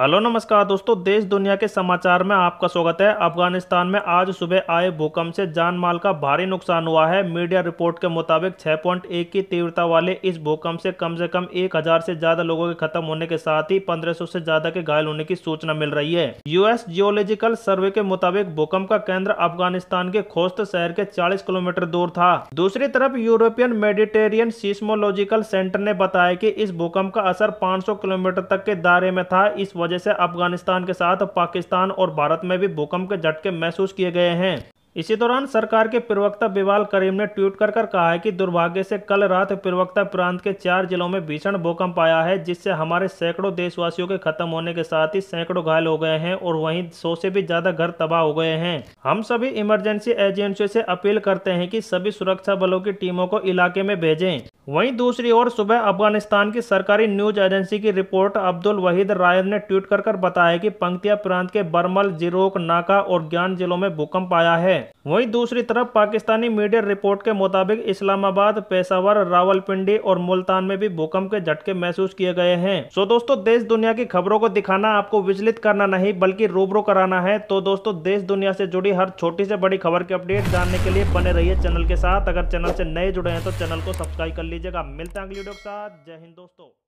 hello नमस्कार दोस्तों देश दुनिया के समाचार में आपका स्वागत है अफगानिस्तान में आज सुबह आए भूकंप से जान माल का भारी नुकसान हुआ है मीडिया रिपोर्ट के मुताबिक 6.1 की तीव्रता वाले इस भूकंप से कम से कम 1000 से ज्यादा लोगों के खत्म होने के साथ ही 1500 से ज्यादा के घायल होने की सूचना मिल रही है यूएस जियोलॉजिकल सर्वे के मुताबिक भूकंप का केंद्र अफगानिस्तान के खोस्त शहर के चालीस किलोमीटर दूर था दूसरी तरफ यूरोपियन मेडिटेरियन सीस्मोलॉजिकल सेंटर ने बताया की इस भूकंप का असर पांच किलोमीटर तक के दायरे में था इस वजह से अफगानिस्तान के साथ पाकिस्तान और भारत में भी भूकंप के झटके महसूस किए गए हैं इसी दौरान सरकार के प्रवक्ता बिवाल करीम ने ट्वीट कर कर कहा है कि दुर्भाग्य से कल रात प्रवक्ता प्रांत के चार जिलों में भीषण भूकंप आया है जिससे हमारे सैकड़ों देशवासियों के खत्म होने के साथ ही सैकड़ों घायल हो गए हैं और वहीं सौ से भी ज्यादा घर तबाह हो गए हैं हम सभी इमरजेंसी एजेंसियों से अपील करते हैं की सभी सुरक्षा बलों की टीमों को इलाके में भेजें वहीं दूसरी ओर सुबह अफगानिस्तान की सरकारी न्यूज एजेंसी की रिपोर्ट अब्दुल वहीद रायद ने ट्वीट कर कर बताया कि पंक्तिया प्रांत के बर्मल जिरोक नाका और ज्ञान जिलों में भूकंप आया है वहीं दूसरी तरफ पाकिस्तानी मीडिया रिपोर्ट के मुताबिक इस्लामाबाद पेशावर रावलपिंडी और मुल्तान में भी भूकंप के झटके महसूस किए गए हैं सो दोस्तों देश दुनिया की खबरों को दिखाना आपको विचलित करना नहीं बल्कि रूबरू कराना है तो दोस्तों देश दुनिया से जुड़ी हर छोटी से बड़ी खबर की अपडेट जानने के लिए बने रही चैनल के साथ अगर चैनल से नए जुड़े हैं तो चैनल को सब्सक्राइब कर लीजिएगा मिलते हैं अगली वीडियो के साथ जय हिंद दोस्तों